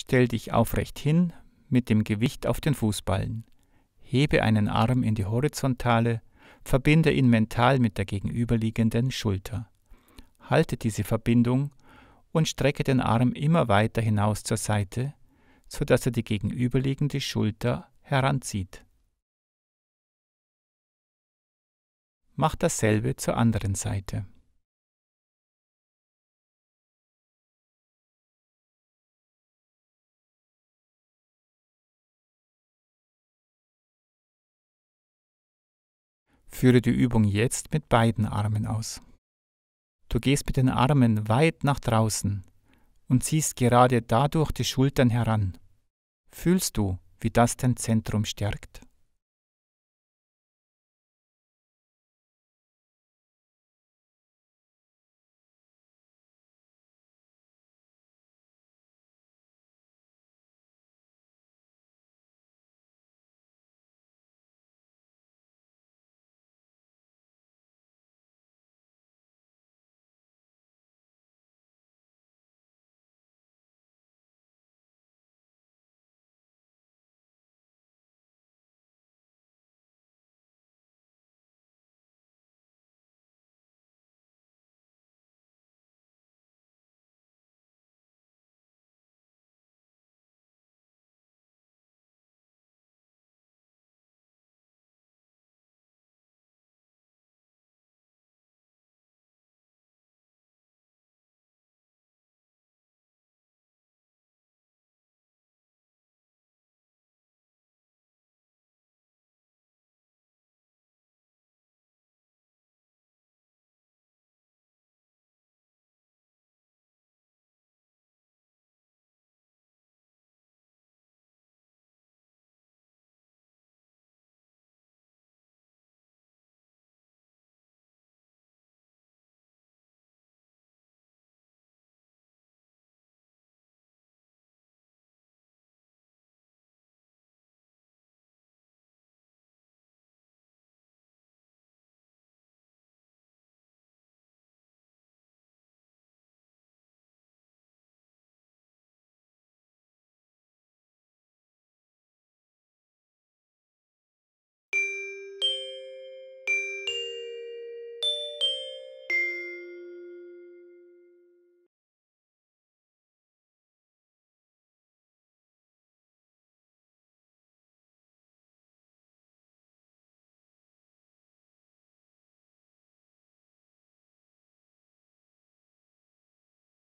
Stell dich aufrecht hin mit dem Gewicht auf den Fußballen. Hebe einen Arm in die Horizontale, verbinde ihn mental mit der gegenüberliegenden Schulter. Halte diese Verbindung und strecke den Arm immer weiter hinaus zur Seite, sodass er die gegenüberliegende Schulter heranzieht. Mach dasselbe zur anderen Seite. Führe die Übung jetzt mit beiden Armen aus. Du gehst mit den Armen weit nach draußen und ziehst gerade dadurch die Schultern heran. Fühlst du, wie das dein Zentrum stärkt?